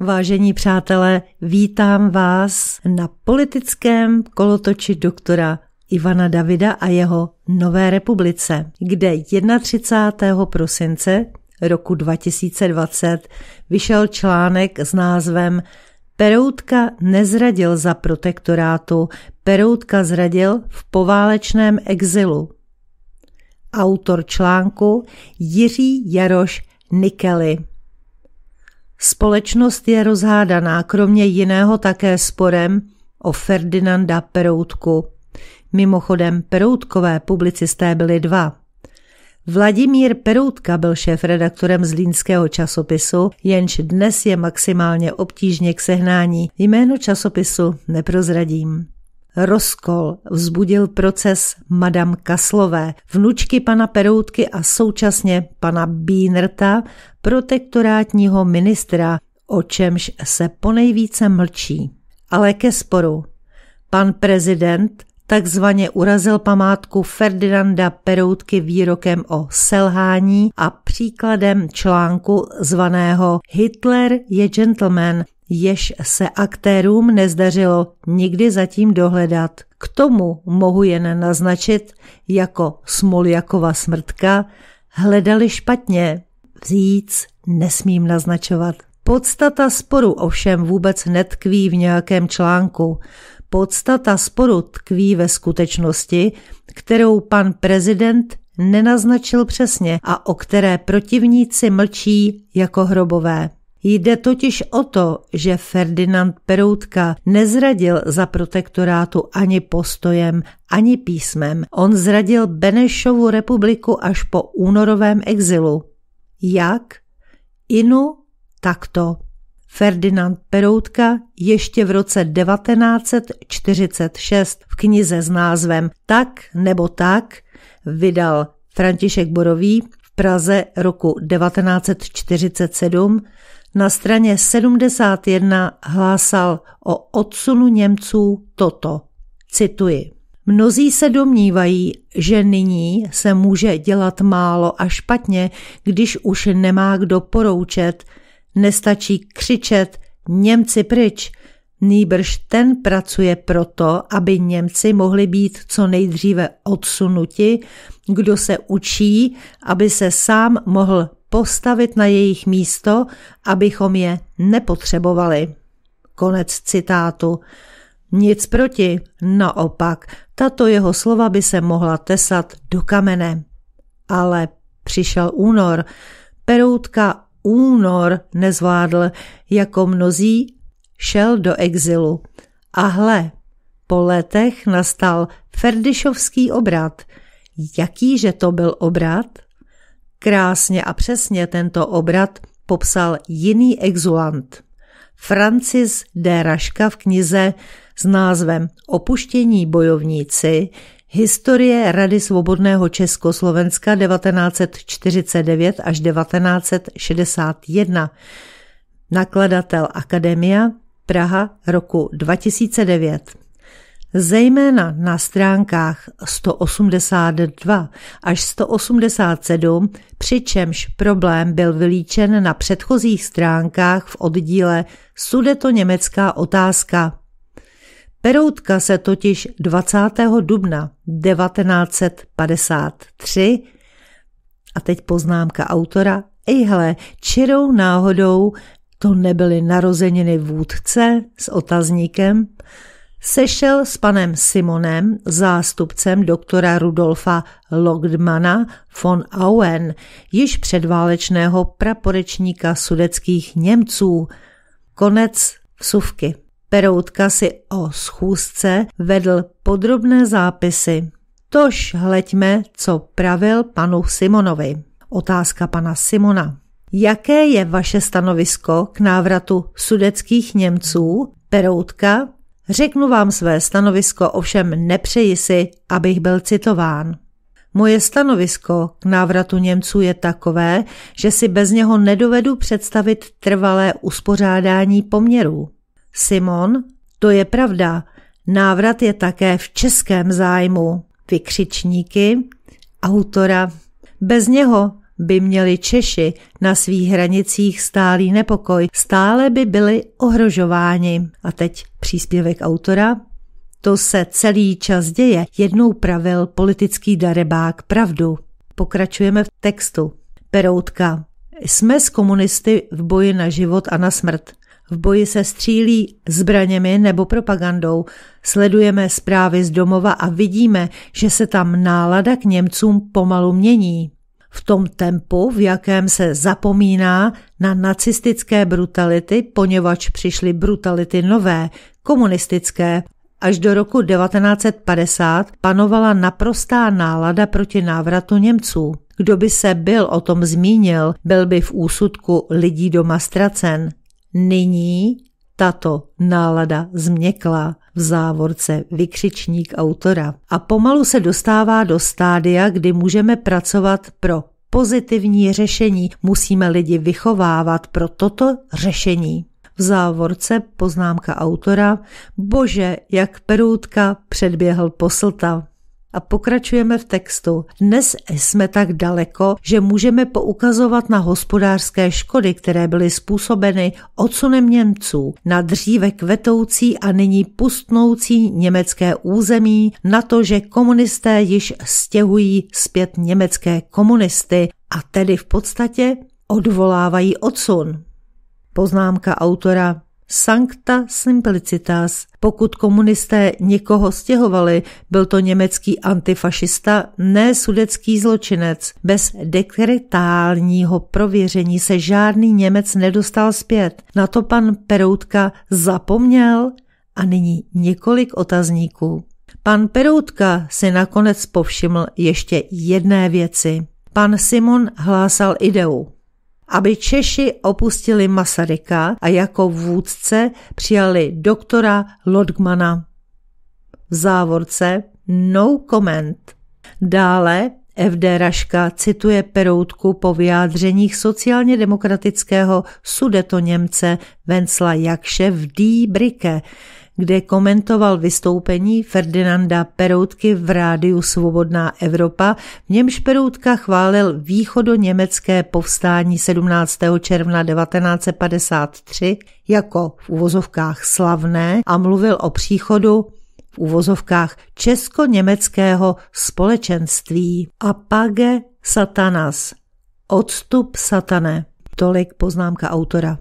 Vážení přátelé, vítám vás na politickém kolotoči doktora Ivana Davida a jeho Nové republice, kde 31. prosince roku 2020 vyšel článek s názvem Peroutka nezradil za protektorátu, Peroutka zradil v poválečném exilu. Autor článku Jiří Jaroš Nikely. Společnost je rozhádaná kromě jiného také sporem o Ferdinanda Peroutku. Mimochodem, Peroutkové publicisté byli dva. Vladimír Peroutka byl šéf-redaktorem zlínského časopisu, jenž dnes je maximálně obtížně k sehnání. Jméno časopisu neprozradím. Rozkol vzbudil proces Madame Kaslové, vnučky pana Peroutky a současně pana Bínrta, protektorátního ministra, o čemž se ponejvíce mlčí. Ale ke sporu. Pan prezident takzvaně urazil památku Ferdinanda Peroutky výrokem o selhání a příkladem článku zvaného Hitler je gentleman, jež se aktérům nezdařilo nikdy zatím dohledat. K tomu mohu jen naznačit, jako Smoljakova smrtka hledali špatně. Víc nesmím naznačovat. Podstata sporu ovšem vůbec netkví v nějakém článku. Podstata sporu tkví ve skutečnosti, kterou pan prezident nenaznačil přesně a o které protivníci mlčí jako hrobové. Jde totiž o to, že Ferdinand Peroutka nezradil za protektorátu ani postojem, ani písmem. On zradil Benešovu republiku až po únorovém exilu. Jak? Inu takto. Ferdinand Peroutka ještě v roce 1946 v knize s názvem Tak nebo tak vydal František Borový v Praze roku 1947 na straně 71 hlásal o odsunu Němců toto. Cituji. Mnozí se domnívají, že nyní se může dělat málo a špatně, když už nemá kdo poroučet, nestačí křičet Němci pryč. Nýbrž ten pracuje proto, aby Němci mohli být co nejdříve odsunuti, kdo se učí, aby se sám mohl postavit na jejich místo, abychom je nepotřebovali. Konec citátu. Nic proti, naopak, tato jeho slova by se mohla tesat do kamene. Ale přišel únor. Peroutka únor nezvládl, jako mnozí šel do exilu. A hle, po letech nastal Ferdišovský obrat. Jakýže to byl obrat? Krásně a přesně tento obrat popsal jiný exulant. Francis D. Raška v knize s názvem Opuštění bojovníci Historie Rady svobodného Československa 1949 až 1961. Nakladatel Akademia Praha roku 2009. Zejména na stránkách 182 až 187, přičemž problém byl vylíčen na předchozích stránkách v oddíle Sudeto-německá otázka. Peroutka se totiž 20. dubna 1953 a teď poznámka autora, ejhle, čirou náhodou to nebyly narozeniny vůdce s otazníkem, sešel s panem Simonem, zástupcem doktora Rudolfa Logdmana von Auen, již předválečného praporečníka sudeckých Němců. Konec vsuvky. Peroutka si o schůzce vedl podrobné zápisy. Tož hleďme, co pravil panu Simonovi. Otázka pana Simona. Jaké je vaše stanovisko k návratu sudeckých Němců? Peroutka Řeknu vám své stanovisko, ovšem nepřeji si, abych byl citován. Moje stanovisko k návratu Němců je takové, že si bez něho nedovedu představit trvalé uspořádání poměrů. Simon, to je pravda, návrat je také v českém zájmu. Vykřičníky, autora. Bez něho by měli Češi na svých hranicích stálý nepokoj, stále by byli ohrožováni. A teď příspěvek autora. To se celý čas děje, jednou pravil politický darebák pravdu. Pokračujeme v textu. Peroutka. Jsme s komunisty v boji na život a na smrt. V boji se střílí zbraněmi nebo propagandou. Sledujeme zprávy z domova a vidíme, že se tam nálada k Němcům pomalu mění v tom tempu, v jakém se zapomíná na nacistické brutality, poněvadž přišly brutality nové, komunistické. Až do roku 1950 panovala naprostá nálada proti návratu Němců. Kdo by se byl o tom zmínil, byl by v úsudku lidí doma ztracen. Nyní tato nálada změkla v závorce vykřičník autora a pomalu se dostává do stádia, kdy můžeme pracovat pro pozitivní řešení, musíme lidi vychovávat pro toto řešení. V závorce poznámka autora Bože, jak perůtka předběhl poslta. A pokračujeme v textu. Dnes jsme tak daleko, že můžeme poukazovat na hospodářské škody, které byly způsobeny odsunem Němců na dříve kvetoucí a nyní pustnoucí německé území, na to, že komunisté již stěhují zpět německé komunisty a tedy v podstatě odvolávají odsun. Poznámka autora Sancta Simplicitas. Pokud komunisté někoho stěhovali, byl to německý antifašista, ne sudecký zločinec. Bez dekretálního prověření se žádný Němec nedostal zpět. Na to pan Peroutka zapomněl a nyní několik otazníků. Pan Peroutka si nakonec povšiml ještě jedné věci. Pan Simon hlásal ideu aby Češi opustili Masaryka a jako vůdce přijali doktora Lodgmana. V závorce no comment. Dále FD Raška cituje Peroutku po vyjádřeních sociálně demokratického němce Vencla Jakše v D. Brike, kde komentoval vystoupení Ferdinanda Peroutky v rádiu Svobodná Evropa, v němž Peroutka chválil východoněmecké povstání 17. června 1953 jako v uvozovkách slavné a mluvil o příchodu v uvozovkách česko-německého společenství Apage Satanas. Odstup satane. Tolik poznámka autora.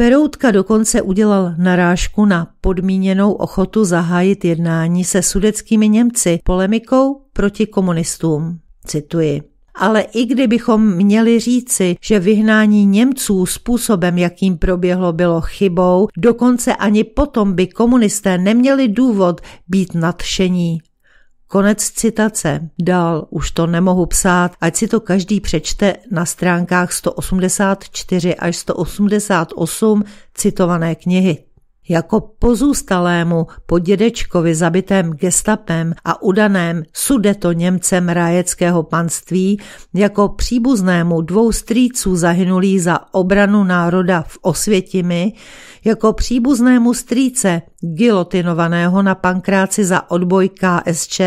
Peroutka dokonce udělal narážku na podmíněnou ochotu zahájit jednání se sudeckými Němci polemikou proti komunistům. Cituji. Ale i kdybychom měli říci, že vyhnání Němců způsobem, jakým proběhlo, bylo chybou, dokonce ani potom by komunisté neměli důvod být nadšení Konec citace. Dál už to nemohu psát, ať si to každý přečte na stránkách 184 až 188 citované knihy. Jako pozůstalému po dědečkovi zabitém gestapem a udaném sudeto Němcem rájeckého panství, jako příbuznému dvou strýců zahynulý za obranu národa v Osvětimi, jako příbuznému strýce gilotinovaného na pankráci za odboj KSČ,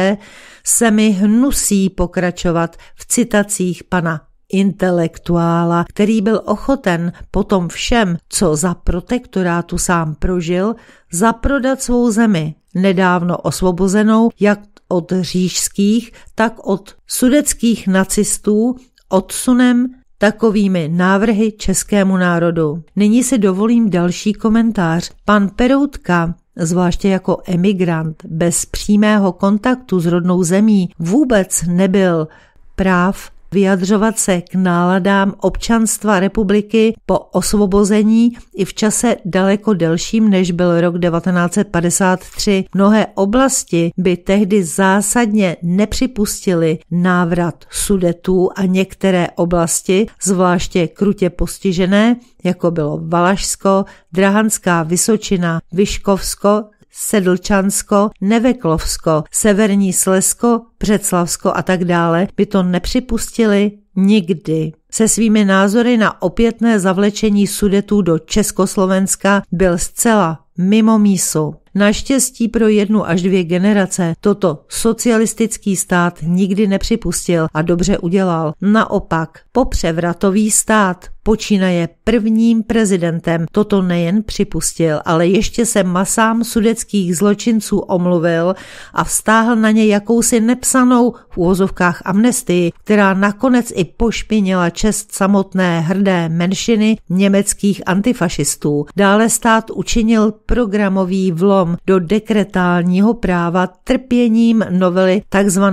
se mi hnusí pokračovat v citacích pana intelektuála, který byl ochoten potom všem, co za protektorátu sám prožil, zaprodat svou zemi, nedávno osvobozenou jak od řížských, tak od sudeckých nacistů, odsunem takovými návrhy českému národu. Nyní si dovolím další komentář. Pan Peroutka zvláště jako emigrant bez přímého kontaktu s rodnou zemí, vůbec nebyl práv vyjadřovat se k náladám občanstva republiky po osvobození i v čase daleko delším, než byl rok 1953. Mnohé oblasti by tehdy zásadně nepřipustily návrat sudetů a některé oblasti, zvláště krutě postižené, jako bylo Valašsko, Drahanská Vysočina, Vyškovsko, Sedlčansko, Neveklovsko, Severní Slesko, Břeclavsko a tak dále by to nepřipustili nikdy. Se svými názory na opětné zavlečení sudetů do Československa byl zcela mimo mísu. Naštěstí pro jednu až dvě generace toto socialistický stát nikdy nepřipustil a dobře udělal. Naopak, popřevratový stát počínaje prvním prezidentem toto nejen připustil, ale ještě se masám sudeckých zločinců omluvil a vstáhl na ně jakousi nepsanou v úvozovkách amnestii, která nakonec i pošpinila čest samotné hrdé menšiny německých antifašistů. Dále stát učinil programový vlog přelom do dekretálního práva trpěním novely tzv.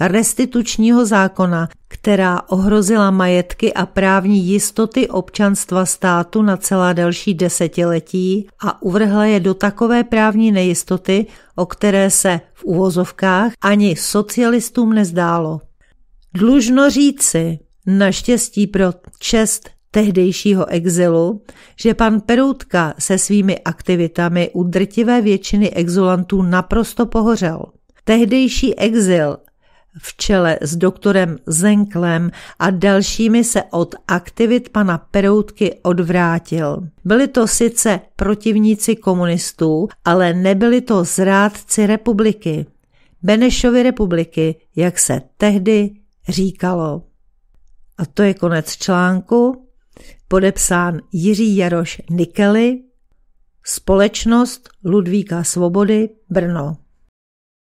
restitučního zákona, která ohrozila majetky a právní jistoty občanstva státu na celá další desetiletí a uvrhla je do takové právní nejistoty, o které se v uvozovkách ani socialistům nezdálo. Dlužno říci, naštěstí pro čest tehdejšího exilu, že pan Peroutka se svými aktivitami u drtivé většiny exulantů naprosto pohořel. Tehdejší exil v čele s doktorem Zenklem a dalšími se od aktivit pana Peroutky odvrátil. Byli to sice protivníci komunistů, ale nebyli to zrádci republiky. Benešovy republiky, jak se tehdy říkalo. A to je konec článku podepsán Jiří Jaroš Nikely, společnost Ludvíka Svobody Brno.